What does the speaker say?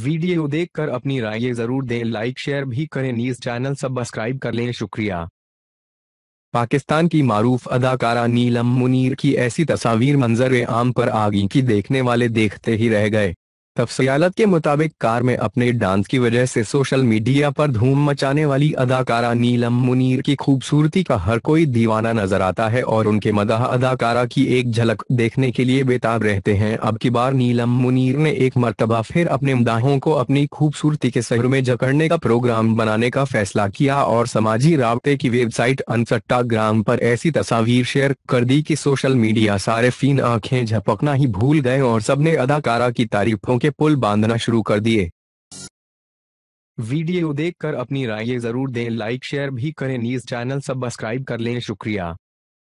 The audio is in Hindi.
वीडियो देखकर अपनी राय जरूर दें लाइक शेयर भी करें न्यूज चैनल सब्सक्राइब कर लें शुक्रिया पाकिस्तान की मारूफ अदाकारा नीलम मुनीर की ऐसी तस्वीर मंजर आम पर आ गई कि देखने वाले देखते ही रह गए तफसीलात के मुताबिक कार में अपने डांस की वजह से सोशल मीडिया पर धूम मचाने वाली अदाकारा नीलम मुनीर की खूबसूरती का हर कोई दीवाना नजर आता है और उनके मदाह अदाकारा की एक झलक देखने के लिए बेताब रहते हैं अब की बार नीलम मुनीर ने एक मरतबा फिर अपने मदाहों को अपनी खूबसूरती के सहर में जकड़ने का प्रोग्राम बनाने का फैसला किया और समाजी रबते की वेबसाइट अनसट्टाग्राम पर ऐसी तस्वीर शेयर कर दी की सोशल मीडिया सारे फीन आँखें झपकना ही भूल गए और सबने अदाकारा की तारीफों के पुल बांधना शुरू कर दिए वीडियो देखकर अपनी राय जरूर दें लाइक शेयर भी करें न्यूज चैनल सब्सक्राइब कर लें शुक्रिया